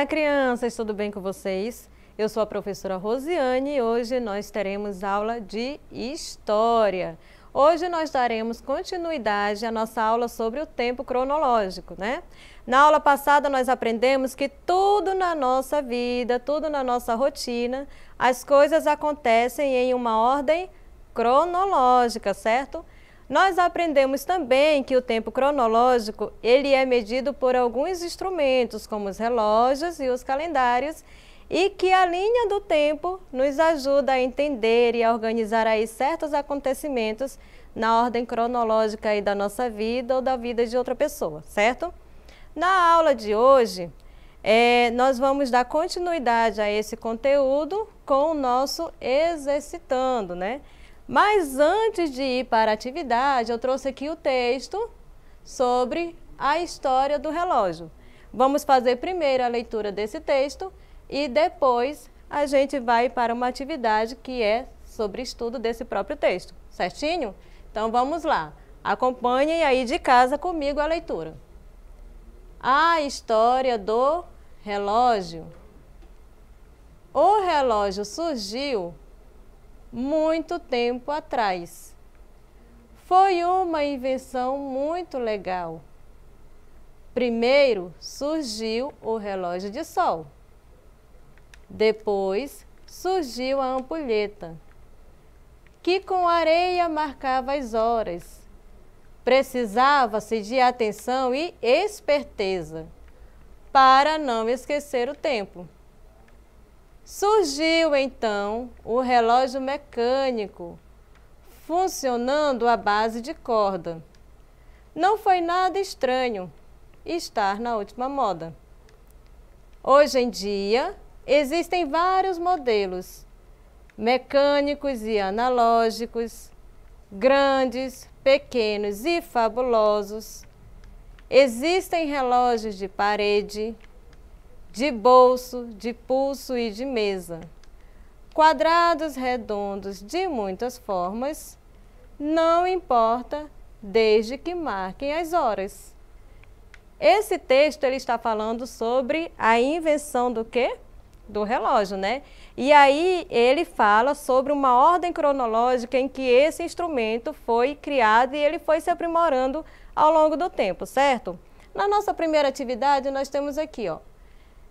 Olá, crianças, tudo bem com vocês? Eu sou a professora Rosiane e hoje nós teremos aula de História. Hoje nós daremos continuidade à nossa aula sobre o tempo cronológico, né? Na aula passada nós aprendemos que tudo na nossa vida, tudo na nossa rotina, as coisas acontecem em uma ordem cronológica, certo? Nós aprendemos também que o tempo cronológico ele é medido por alguns instrumentos, como os relógios e os calendários, e que a linha do tempo nos ajuda a entender e a organizar aí certos acontecimentos na ordem cronológica aí da nossa vida ou da vida de outra pessoa, certo? Na aula de hoje, é, nós vamos dar continuidade a esse conteúdo com o nosso exercitando, né? Mas antes de ir para a atividade, eu trouxe aqui o texto sobre a história do relógio. Vamos fazer primeiro a leitura desse texto e depois a gente vai para uma atividade que é sobre estudo desse próprio texto, certinho? Então vamos lá. Acompanhem aí de casa comigo a leitura. A história do relógio. O relógio surgiu muito tempo atrás. Foi uma invenção muito legal. Primeiro surgiu o relógio de sol. Depois surgiu a ampulheta, que com areia marcava as horas. Precisava-se de atenção e esperteza para não esquecer o tempo. Surgiu então o relógio mecânico, funcionando à base de corda. Não foi nada estranho estar na última moda. Hoje em dia, existem vários modelos, mecânicos e analógicos, grandes, pequenos e fabulosos. Existem relógios de parede, de bolso, de pulso e de mesa. Quadrados redondos de muitas formas, não importa desde que marquem as horas. Esse texto ele está falando sobre a invenção do quê? Do relógio, né? E aí ele fala sobre uma ordem cronológica em que esse instrumento foi criado e ele foi se aprimorando ao longo do tempo, certo? Na nossa primeira atividade nós temos aqui, ó,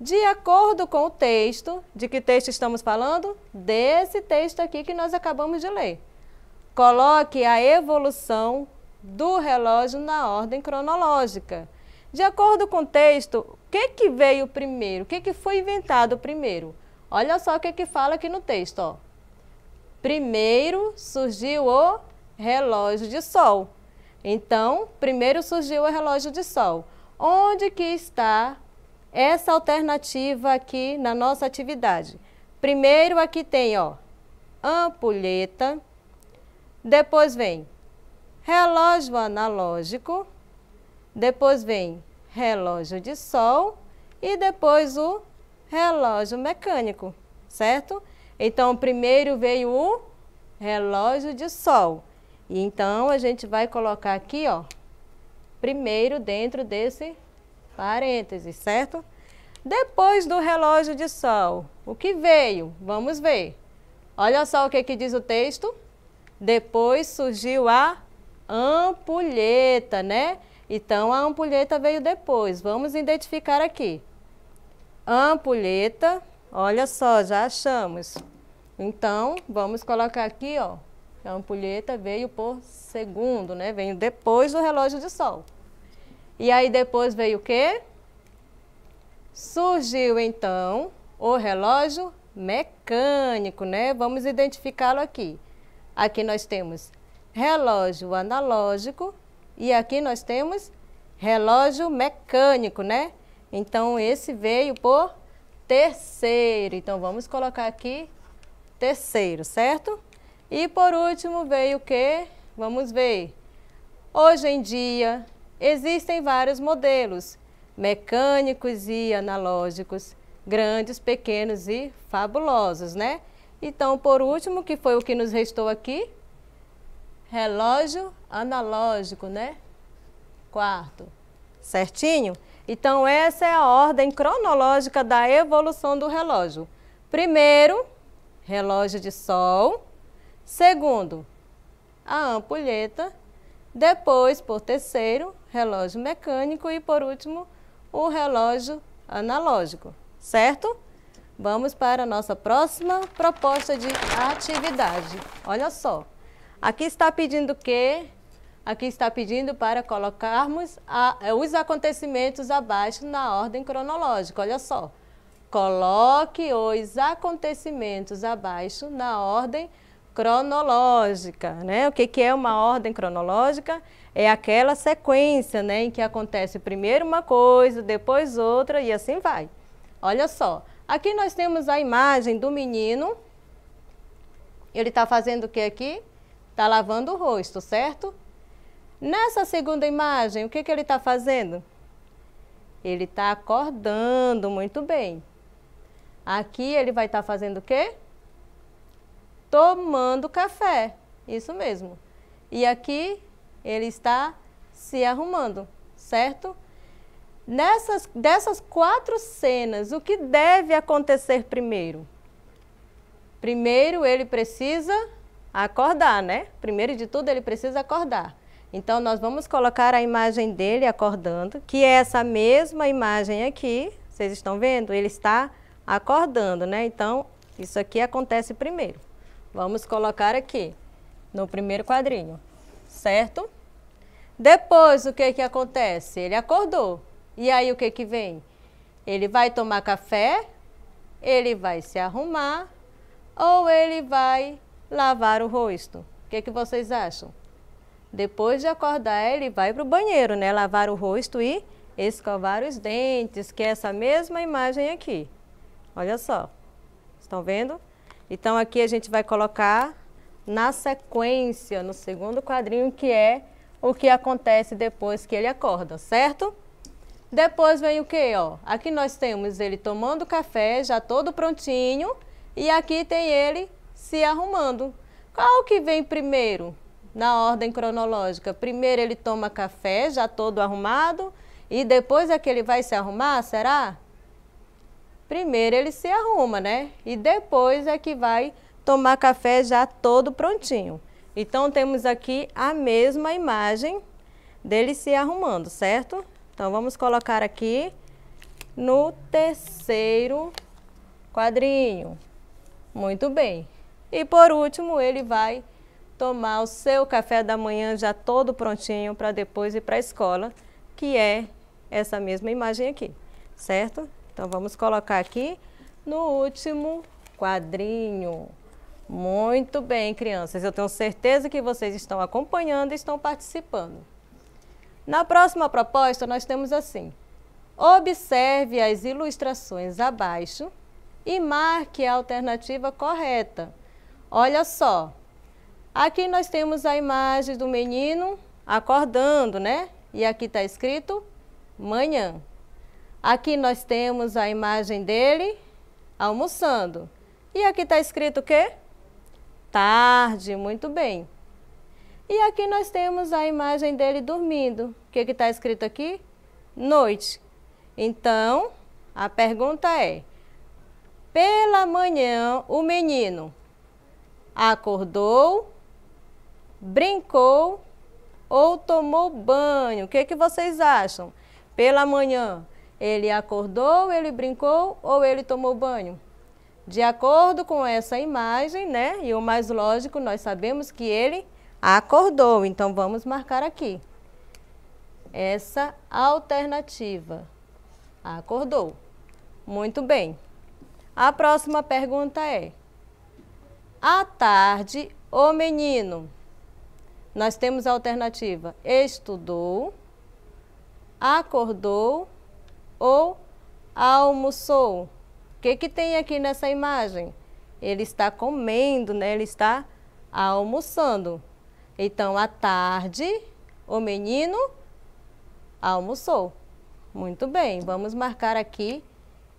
de acordo com o texto. De que texto estamos falando? Desse texto aqui que nós acabamos de ler. Coloque a evolução do relógio na ordem cronológica. De acordo com o texto, o que, que veio primeiro? O que, que foi inventado primeiro? Olha só o que, que fala aqui no texto. Ó. Primeiro surgiu o relógio de sol. Então, primeiro surgiu o relógio de sol. Onde que está essa alternativa aqui na nossa atividade. Primeiro aqui tem, ó, ampulheta, depois vem relógio analógico, depois vem relógio de sol e depois o relógio mecânico, certo? Então, primeiro veio o relógio de sol. E então, a gente vai colocar aqui, ó, primeiro dentro desse parênteses, certo? Depois do relógio de sol, o que veio? Vamos ver. Olha só o que, que diz o texto. Depois surgiu a ampulheta, né? Então, a ampulheta veio depois. Vamos identificar aqui. Ampulheta, olha só, já achamos. Então, vamos colocar aqui, ó. A ampulheta veio por segundo, né? Veio depois do relógio de sol. E aí depois veio o quê? Surgiu então o relógio mecânico, né? Vamos identificá-lo aqui. Aqui nós temos relógio analógico e aqui nós temos relógio mecânico, né? Então esse veio por terceiro. Então vamos colocar aqui terceiro, certo? E por último veio o que? Vamos ver. Hoje em dia, Existem vários modelos, mecânicos e analógicos, grandes, pequenos e fabulosos, né? Então, por último, que foi o que nos restou aqui? Relógio analógico, né? Quarto. Certinho? Então, essa é a ordem cronológica da evolução do relógio. Primeiro, relógio de sol. Segundo, a ampulheta. Depois, por terceiro, relógio mecânico e, por último, o relógio analógico, certo? Vamos para a nossa próxima proposta de atividade. Olha só, aqui está pedindo o quê? Aqui está pedindo para colocarmos a, eh, os acontecimentos abaixo na ordem cronológica. Olha só, coloque os acontecimentos abaixo na ordem cronológica. Né? O que, que é uma ordem cronológica? é aquela sequência, né, em que acontece primeiro uma coisa, depois outra e assim vai. Olha só, aqui nós temos a imagem do menino. Ele está fazendo o que aqui? Está lavando o rosto, certo? Nessa segunda imagem, o que, que ele está fazendo? Ele está acordando muito bem. Aqui ele vai estar tá fazendo o quê? Tomando café. Isso mesmo. E aqui ele está se arrumando, certo? Nessas, dessas quatro cenas, o que deve acontecer primeiro? Primeiro ele precisa acordar, né? Primeiro de tudo ele precisa acordar. Então nós vamos colocar a imagem dele acordando, que é essa mesma imagem aqui, vocês estão vendo? Ele está acordando, né? Então isso aqui acontece primeiro. Vamos colocar aqui, no primeiro quadrinho certo? Depois, o que que acontece? Ele acordou. E aí, o que que vem? Ele vai tomar café, ele vai se arrumar ou ele vai lavar o rosto. O que que vocês acham? Depois de acordar, ele vai para o banheiro, né? Lavar o rosto e escovar os dentes, que é essa mesma imagem aqui. Olha só. Estão vendo? Então, aqui a gente vai colocar na sequência, no segundo quadrinho, que é o que acontece depois que ele acorda, certo? Depois vem o que, ó? Aqui nós temos ele tomando café, já todo prontinho, e aqui tem ele se arrumando. Qual que vem primeiro, na ordem cronológica? Primeiro ele toma café, já todo arrumado, e depois é que ele vai se arrumar, será? Primeiro ele se arruma, né? E depois é que vai tomar café já todo prontinho. Então, temos aqui a mesma imagem dele se arrumando, certo? Então, vamos colocar aqui no terceiro quadrinho. Muito bem. E por último, ele vai tomar o seu café da manhã já todo prontinho para depois ir para a escola, que é essa mesma imagem aqui, certo? Então, vamos colocar aqui no último quadrinho. Muito bem, crianças. Eu tenho certeza que vocês estão acompanhando e estão participando. Na próxima proposta, nós temos assim. Observe as ilustrações abaixo e marque a alternativa correta. Olha só. Aqui nós temos a imagem do menino acordando, né? E aqui está escrito manhã. Aqui nós temos a imagem dele almoçando. E aqui está escrito o quê? tarde, muito bem. E aqui nós temos a imagem dele dormindo. O que está escrito aqui? Noite. Então, a pergunta é, pela manhã o menino acordou, brincou ou tomou banho? O que, que vocês acham? Pela manhã, ele acordou, ele brincou ou ele tomou banho? De acordo com essa imagem, né? E o mais lógico, nós sabemos que ele acordou. Então, vamos marcar aqui. Essa alternativa. Acordou. Muito bem. A próxima pergunta é. À tarde, o menino. Nós temos a alternativa estudou, acordou ou almoçou que, que tem aqui nessa imagem? Ele está comendo, né? ele está almoçando. Então, à tarde, o menino almoçou. Muito bem, vamos marcar aqui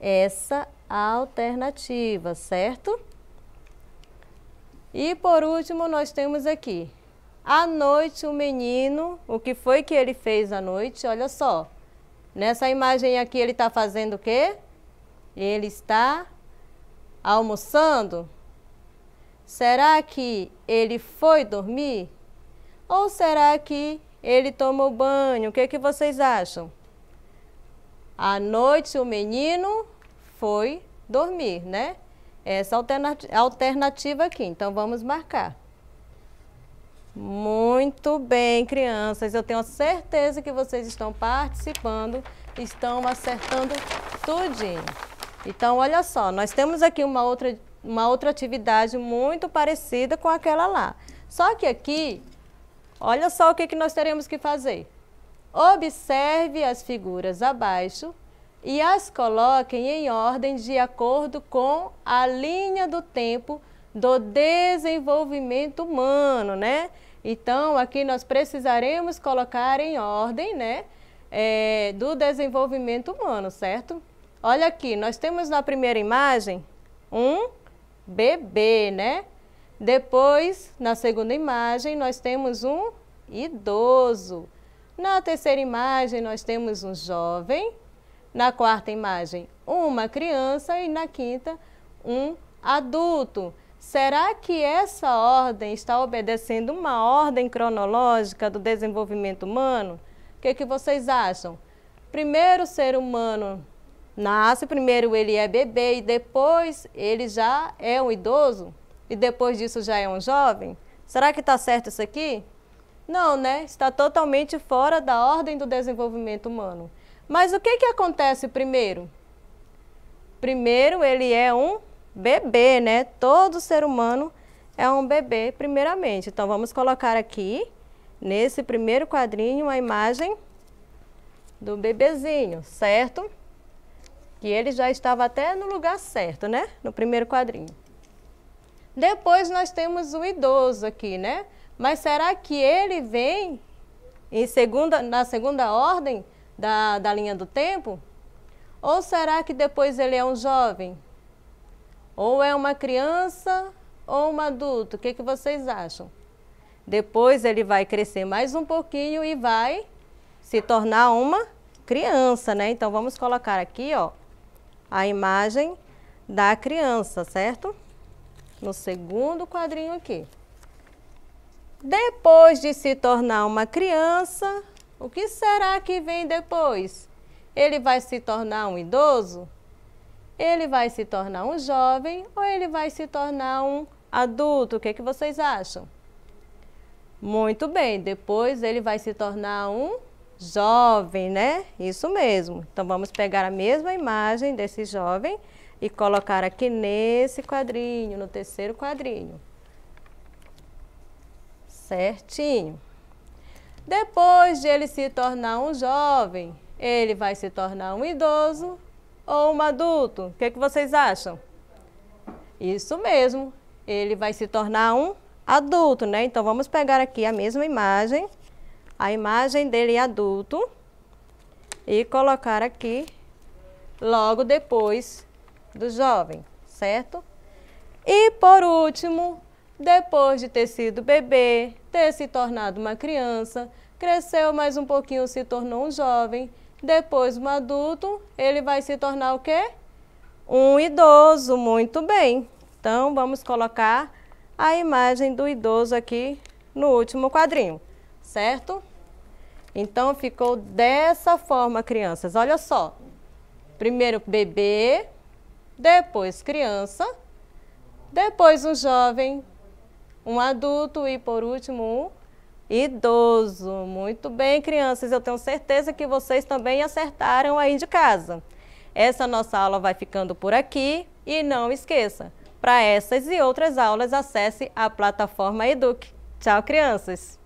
essa alternativa, certo? E por último, nós temos aqui, à noite o menino, o que foi que ele fez à noite? Olha só, nessa imagem aqui ele está fazendo o quê? Ele está almoçando? Será que ele foi dormir? Ou será que ele tomou banho? O que, é que vocês acham? À noite o menino foi dormir, né? Essa alternativa aqui. Então vamos marcar. Muito bem, crianças. Eu tenho certeza que vocês estão participando, estão acertando tudinho. Então, olha só, nós temos aqui uma outra, uma outra atividade muito parecida com aquela lá. Só que aqui, olha só o que, que nós teremos que fazer. Observe as figuras abaixo e as coloquem em ordem de acordo com a linha do tempo do desenvolvimento humano, né? Então, aqui nós precisaremos colocar em ordem, né? É, do desenvolvimento humano, certo? Olha aqui, nós temos na primeira imagem um bebê, né? Depois, na segunda imagem, nós temos um idoso. Na terceira imagem, nós temos um jovem. Na quarta imagem, uma criança. E na quinta, um adulto. Será que essa ordem está obedecendo uma ordem cronológica do desenvolvimento humano? O que, é que vocês acham? Primeiro o ser humano nasce primeiro ele é bebê e depois ele já é um idoso e depois disso já é um jovem? Será que está certo isso aqui? Não, né? Está totalmente fora da ordem do desenvolvimento humano. Mas o que, que acontece primeiro? Primeiro ele é um bebê, né? Todo ser humano é um bebê primeiramente. Então vamos colocar aqui, nesse primeiro quadrinho, a imagem do bebezinho, certo? que ele já estava até no lugar certo, né? No primeiro quadrinho. Depois nós temos o idoso aqui, né? Mas será que ele vem em segunda, na segunda ordem da, da linha do tempo? Ou será que depois ele é um jovem? Ou é uma criança ou um adulto? O que, que vocês acham? Depois ele vai crescer mais um pouquinho e vai se tornar uma criança, né? Então vamos colocar aqui, ó, a imagem da criança, certo? No segundo quadrinho aqui. Depois de se tornar uma criança, o que será que vem depois? Ele vai se tornar um idoso? Ele vai se tornar um jovem ou ele vai se tornar um adulto? O que, é que vocês acham? Muito bem, depois ele vai se tornar um jovem, né? Isso mesmo. Então vamos pegar a mesma imagem desse jovem e colocar aqui nesse quadrinho, no terceiro quadrinho. Certinho. Depois de ele se tornar um jovem, ele vai se tornar um idoso ou um adulto? O que, é que vocês acham? Isso mesmo, ele vai se tornar um adulto, né? Então vamos pegar aqui a mesma imagem a imagem dele adulto e colocar aqui logo depois do jovem, certo? E por último, depois de ter sido bebê, ter se tornado uma criança, cresceu mais um pouquinho, se tornou um jovem, depois um adulto, ele vai se tornar o quê? Um idoso, muito bem. Então, vamos colocar a imagem do idoso aqui no último quadrinho, certo? Então ficou dessa forma, crianças. Olha só. Primeiro bebê, depois criança, depois um jovem, um adulto e por último um idoso. Muito bem, crianças. Eu tenho certeza que vocês também acertaram aí de casa. Essa nossa aula vai ficando por aqui e não esqueça, para essas e outras aulas acesse a plataforma Eduque. Tchau, crianças!